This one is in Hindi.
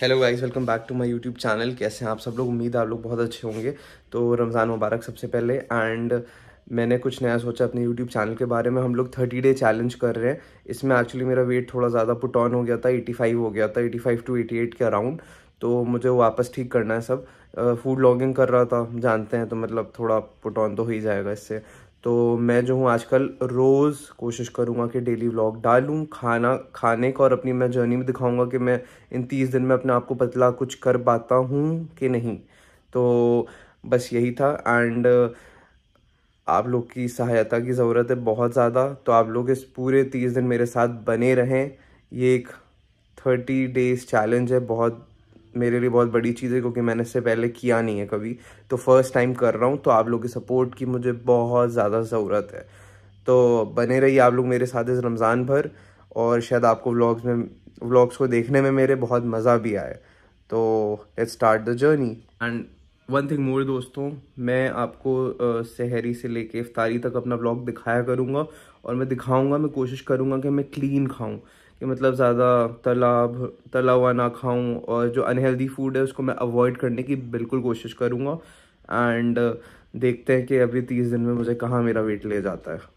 hello guys welcome back to my YouTube channel कैसे हैं आप सब लोग उम्मीद आप लोग बहुत अच्छे होंगे तो रमज़ान मुबारक सबसे पहले एंड मैंने कुछ नया सोचा अपने यूट्यूब चैनल के बारे में हम लोग थर्टी डे चैलेंज कर रहे हैं इसमें एक्चुअली मेरा वेट थोड़ा ज़्यादा पुट ऑन हो गया था फाइव हो गया था फाइव टू एट के अराउंड तो मुझे वापस ठीक करना है सब फूड लॉगिंग कर रहा था जानते हैं तो मतलब थोड़ा पुट ऑन तो हो ही जाएगा इससे तो मैं जो हूँ आजकल रोज़ कोशिश करूँगा कि डेली व्लॉग डालूँ खाना खाने का और अपनी मैं जर्नी में दिखाऊँगा कि मैं इन तीस दिन में अपने आप को पतला कुछ कर पाता हूँ कि नहीं तो बस यही था एंड आप लोग की सहायता की ज़रूरत है बहुत ज़्यादा तो आप लोग इस पूरे तीस दिन मेरे साथ बने रहें ये एक थर्टी डेज़ चैलेंज है बहुत मेरे लिए बहुत बड़ी चीज़ है क्योंकि मैंने इससे पहले किया नहीं है कभी तो फर्स्ट टाइम कर रहा हूँ तो आप लोग के सपोर्ट की मुझे बहुत ज़्यादा ज़रूरत है तो बने रहिए आप लोग मेरे साथ इस रमज़ान भर और शायद आपको व्लॉग्स में व्लॉग्स को देखने में मेरे बहुत मज़ा भी आए तो let's start the journey and one thing more दोस्तों मैं आपको सहरी से लेके इफ्तारी तक अपना ब्लॉग दिखाया करूँगा और मैं दिखाऊँगा मैं कोशिश करूँगा कि मैं क्लीन खाऊँ कि मतलब ज़्यादा तलाब तला हुआ ना खाऊँ और जो अनहेल्दी फूड है उसको मैं अवॉइड करने की बिल्कुल कोशिश करूँगा एंड देखते हैं कि अभी तीस दिन में मुझे कहाँ मेरा वेट ले जाता है